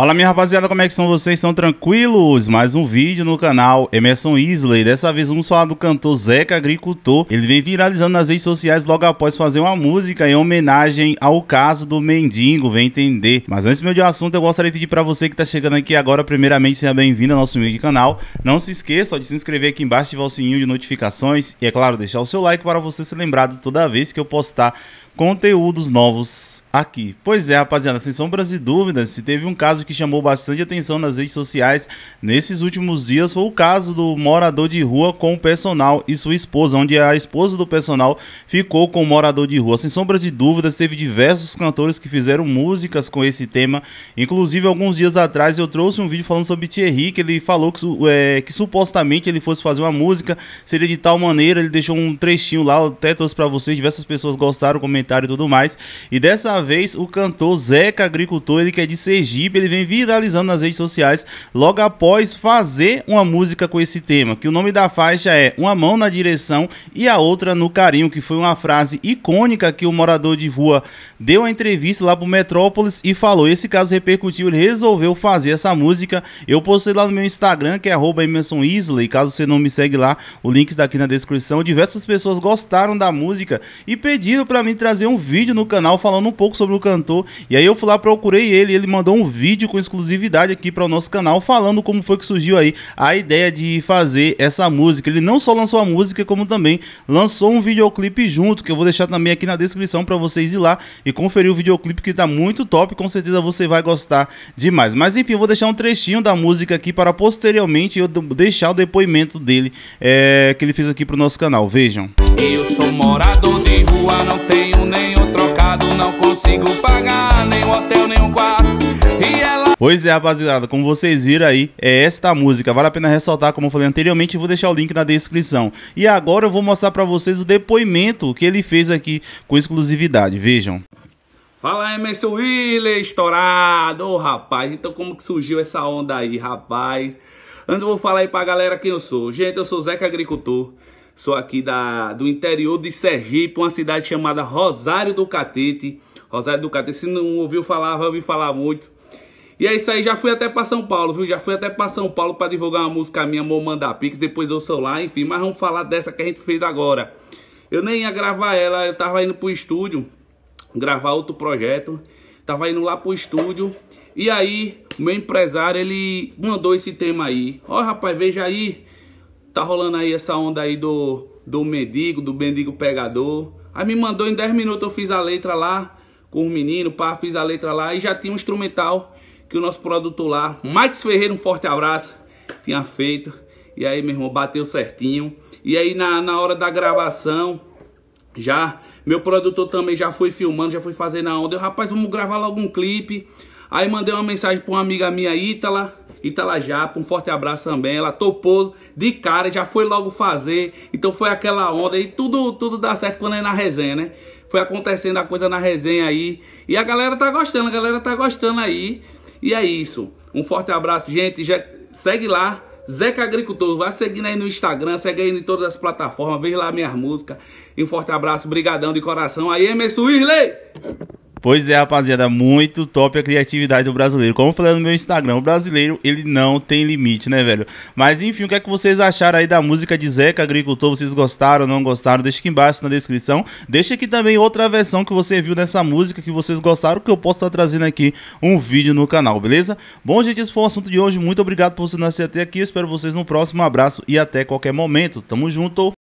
Fala minha rapaziada, como é que são vocês? Estão tranquilos? Mais um vídeo no canal Emerson Isley. Dessa vez vamos falar do cantor Zeca Agricultor. Ele vem viralizando nas redes sociais logo após fazer uma música em homenagem ao caso do mendigo, vem entender. Mas antes meu de assunto, eu gostaria de pedir para você que está chegando aqui agora, primeiramente, seja bem-vindo ao nosso de canal. Não se esqueça de se inscrever aqui embaixo, ativar o sininho de notificações e, é claro, deixar o seu like para você ser lembrado toda vez que eu postar conteúdos novos aqui. Pois é, rapaziada, sem sombras de dúvidas, se teve um caso que chamou bastante atenção nas redes sociais nesses últimos dias, foi o caso do morador de rua com o personal e sua esposa, onde a esposa do personal ficou com o morador de rua. Sem sombras de dúvidas, teve diversos cantores que fizeram músicas com esse tema, inclusive alguns dias atrás eu trouxe um vídeo falando sobre Thierry, que ele falou que, é, que supostamente ele fosse fazer uma música, seria de tal maneira, ele deixou um trechinho lá, até trouxe pra vocês, diversas pessoas gostaram, comentaram e tudo mais. E dessa vez o cantor Zeca Agricultor, ele que é de Sergipe, ele vem viralizando nas redes sociais logo após fazer uma música com esse tema, que o nome da faixa é Uma Mão na Direção e a Outra no Carinho, que foi uma frase icônica que o morador de rua deu a entrevista lá pro Metrópolis e falou. Esse caso repercutiu, ele resolveu fazer essa música. Eu postei lá no meu Instagram, que é @emerson_isley caso você não me segue lá, o link está aqui na descrição. Diversas pessoas gostaram da música e pediram para mim trazer trazer um vídeo no canal falando um pouco sobre o cantor. E aí eu fui lá, procurei ele, ele mandou um vídeo com exclusividade aqui para o nosso canal falando como foi que surgiu aí a ideia de fazer essa música. Ele não só lançou a música, como também lançou um videoclipe junto, que eu vou deixar também aqui na descrição para vocês ir lá e conferir o videoclipe que tá muito top, com certeza você vai gostar demais. Mas enfim, eu vou deixar um trechinho da música aqui para posteriormente eu deixar o depoimento dele é, que ele fez aqui para o nosso canal. Vejam. Eu sou morador de rua Não tenho nenhum trocado, não consigo pagar Nem hotel, nem quarto E ela... Pois é, rapaziada, como vocês viram aí, é esta música. Vale a pena ressaltar, como eu falei anteriormente, vou deixar o link na descrição. E agora eu vou mostrar pra vocês o depoimento que ele fez aqui com exclusividade. Vejam. Fala Emerson Willer, estourado, oh, rapaz. Então como que surgiu essa onda aí, rapaz? Antes eu vou falar aí pra galera quem eu sou. Gente, eu sou Zeca Agricultor. Sou aqui da, do interior de Sergipe, uma cidade chamada Rosário do Catete. Rosário do Catete, se não ouviu falar, vai ouvir falar muito. E é isso aí, já fui até para São Paulo, viu? Já fui até para São Paulo para divulgar uma música minha, Amor Mandar Pix, depois eu sou lá, enfim. Mas vamos falar dessa que a gente fez agora. Eu nem ia gravar ela, eu tava indo pro estúdio, gravar outro projeto. Tava indo lá pro estúdio. E aí, meu empresário, ele mandou esse tema aí. Ó, oh, rapaz, veja aí Tá rolando aí essa onda aí do, do mendigo, do mendigo pegador. Aí me mandou em 10 minutos, eu fiz a letra lá com o menino, pá, fiz a letra lá e já tinha um instrumental que o nosso produtor lá, Max Ferreira, um forte abraço, tinha feito. E aí, meu irmão, bateu certinho. E aí, na, na hora da gravação, já, meu produtor também já foi filmando, já foi fazendo a onda. Eu, rapaz, vamos gravar logo um clipe. Aí mandei uma mensagem para uma amiga minha, Ítala, Italajapa. Tá um forte abraço também. Ela topou de cara, já foi logo fazer. Então foi aquela onda e tudo, tudo dá certo quando é na resenha, né? Foi acontecendo a coisa na resenha aí. E a galera tá gostando, a galera tá gostando aí. E é isso. Um forte abraço, gente. Já segue lá. Zeca Agricultor, vai seguindo aí no Instagram, segue aí em todas as plataformas, veja lá minhas músicas. E um forte abraço, brigadão de coração aí, Emerson Whirley! Pois é, rapaziada, muito top a criatividade do brasileiro. Como eu falei no meu Instagram, o brasileiro, ele não tem limite, né, velho? Mas enfim, o que é que vocês acharam aí da música de Zeca Agricultor? Vocês gostaram, não gostaram? Deixa aqui embaixo na descrição. Deixa aqui também outra versão que você viu dessa música, que vocês gostaram, que eu posso estar trazendo aqui um vídeo no canal, beleza? Bom, gente, esse foi o assunto de hoje. Muito obrigado por você nascer até aqui. Eu espero vocês no próximo. Um abraço e até qualquer momento. Tamo junto!